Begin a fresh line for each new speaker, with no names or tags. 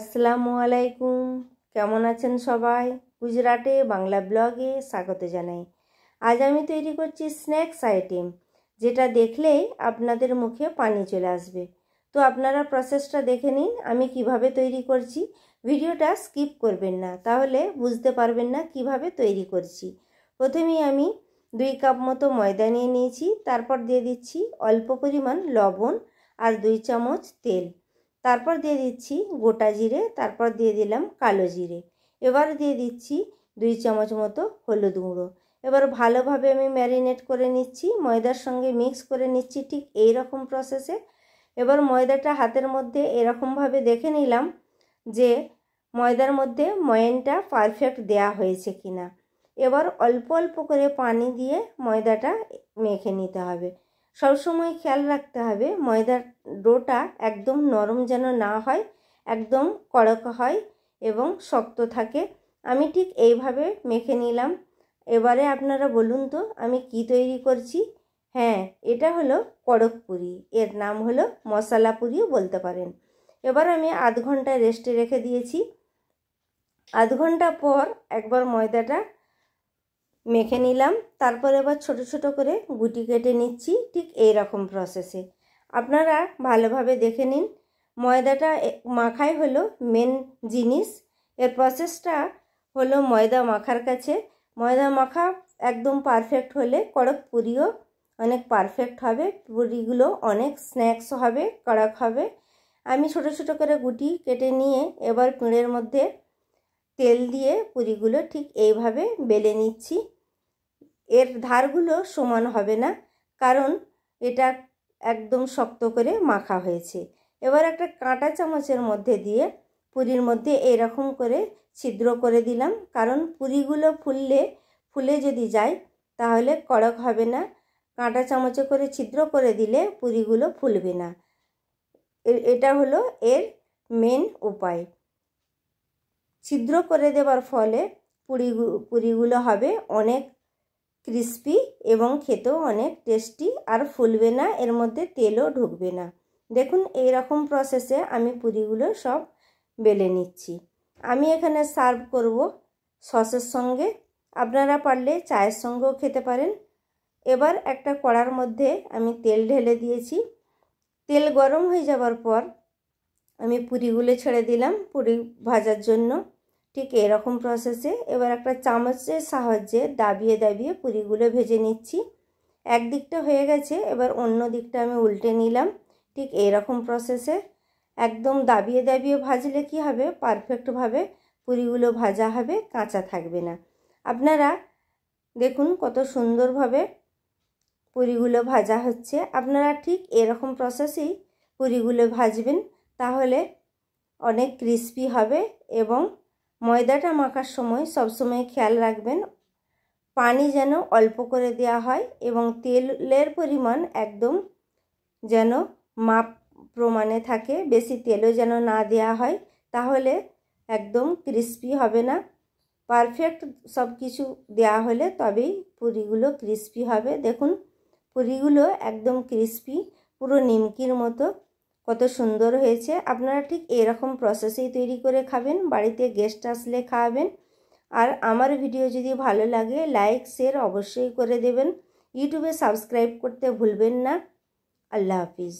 আসসালামু আলাইকুম কেমন আছেন সবাই গুজরাটে বাংলা ব্লগে স্বাগত জানাই আজ আমি তৈরি করছি স্ন্যাক্স আইটেম যেটা দেখলেই আপনাদের মুখে পানি চলে আসবে তো আপনারা প্রসেসটা দেখে নিন আমি কিভাবে তৈরি করছি ভিডিওটা স্কিপ করবেন না তাহলে বুঝতে পারবেন না কিভাবে তৈরি করছি প্রথমেই আমি দুই কাপ মতো ময়দা নিয়ে নিয়েছি তারপর দিয়ে দিচ্ছি অল্প পরিমাণ লবণ আর দুই চামচ তেল তারপর দিয়ে দিচ্ছি গোটা জিরে তারপর দিয়ে দিলাম কালো জিরে এবার দিয়ে দিচ্ছি দুই চামচ মতো হলুদ গুঁড়ো এবার ভালোভাবে আমি ম্যারিনেট করে নিচ্ছি ময়দার সঙ্গে মিক্স করে নিচ্ছি ঠিক এই রকম প্রসেসে এবার ময়দাটা হাতের মধ্যে এরকমভাবে দেখে নিলাম যে ময়দার মধ্যে ময়েনটা পারফেক্ট দেয়া হয়েছে কিনা এবার অল্প অল্প করে পানি দিয়ে ময়দাটা মেখে নিতে হবে সবসময় খেয়াল রাখতে হবে ময়দার ডোটা একদম নরম যেন না হয় একদম কড়ক হয় এবং শক্ত থাকে আমি ঠিক এইভাবে মেখে নিলাম এবারে আপনারা বলুন তো আমি কি তৈরি করছি হ্যাঁ এটা হলো কড়ক পুরি এর নাম হলো মশলা পুরিও বলতে পারেন এবার আমি আধ ঘন্টা রেস্টে রেখে দিয়েছি আধ ঘন্টা পর একবার ময়দাটা মেখে নিলাম তারপরে এবার ছোট ছোট করে গুটি কেটে নিচ্ছি ঠিক এই রকম প্রসেসে আপনারা ভালোভাবে দেখে নিন ময়দাটা মাখাই হলো মেন জিনিস এর প্রসেসটা হলো ময়দা মাখার কাছে ময়দা মাখা একদম পারফেক্ট হলে কড়ক পুরিও অনেক পারফেক্ট হবে পুরিগুলো অনেক স্ন্যাক্স হবে কড়ক হবে আমি ছোট ছোট করে গুটি কেটে নিয়ে এবার পিঁড়ের মধ্যে তেল দিয়ে পুরিগুলো ঠিক এইভাবে বেলে নিচ্ছি এর ধারগুলো সমান হবে না কারণ এটা একদম শক্ত করে মাখা হয়েছে এবার একটা কাঁটা চামচের মধ্যে দিয়ে পুরীর মধ্যে এরকম করে ছিদ্র করে দিলাম কারণ পুরিগুলো ফুললে ফুলে যদি যায় তাহলে কড়ক হবে না কাঁটা চামচে করে ছিদ্র করে দিলে পুরিগুলো ফুলবে না এটা হলো এর মেন উপায় ছিদ্র করে দেওয়ার ফলে পুরি পুরিগুলো হবে অনেক ক্রিস্পি এবং খেতেও অনেক টেস্টি আর ফুলবে না এর মধ্যে তেলও ঢুকবে না দেখুন এই রকম প্রসেসে আমি পুরিগুলো সব বেলে নিচ্ছি আমি এখানে সার্ভ করব সসের সঙ্গে আপনারা পারলে চায়ের সঙ্গেও খেতে পারেন এবার একটা কড়ার মধ্যে আমি তেল ঢেলে দিয়েছি তেল গরম হয়ে যাওয়ার পর আমি পুরিগুলো ছেড়ে দিলাম পুরি ভাজার জন্য ঠিক এরকম প্রসেসে এবার একটা চামচের সাহায্যে দাবিয়ে দাবিয়ে পুরিগুলো ভেজে নিচ্ছি এক দিকটা হয়ে গেছে এবার অন্য দিকটা আমি উল্টে নিলাম ঠিক এরকম প্রসেসে একদম দাবিয়ে দাবিয়ে ভাজলে কি হবে পারফেক্টভাবে পুরিগুলো ভাজা হবে কাঁচা থাকবে না আপনারা দেখুন কত সুন্দরভাবে পুরিগুলো ভাজা হচ্ছে আপনারা ঠিক এরকম প্রসেসেই পুরিগুলো ভাজবেন তাহলে অনেক ক্রিস্পি হবে এবং ময়দাটা মাখার সময় সবসময় খেয়াল রাখবেন পানি যেন অল্প করে দেওয়া হয় এবং তেলের পরিমাণ একদম যেন মাপ প্রমাণে থাকে বেশি তেলও যেন না দেওয়া হয় তাহলে একদম ক্রিস্পি হবে না পারফেক্ট সব কিছু দেওয়া হলে তবেই পুরিগুলো ক্রিস্পি হবে দেখুন পুরিগুলো একদম ক্রিস্পি পুরো নিমকির মতো কত সুন্দর হয়েছে আপনারা ঠিক এরকম প্রসেসেই তৈরি করে খাবেন বাড়িতে গেস্ট আসলে খাওয়াবেন আর আমার ভিডিও যদি ভালো লাগে লাইক শেয়ার অবশ্যই করে দেবেন ইউটিউবে সাবস্ক্রাইব করতে ভুলবেন না আল্লাহ হাফিজ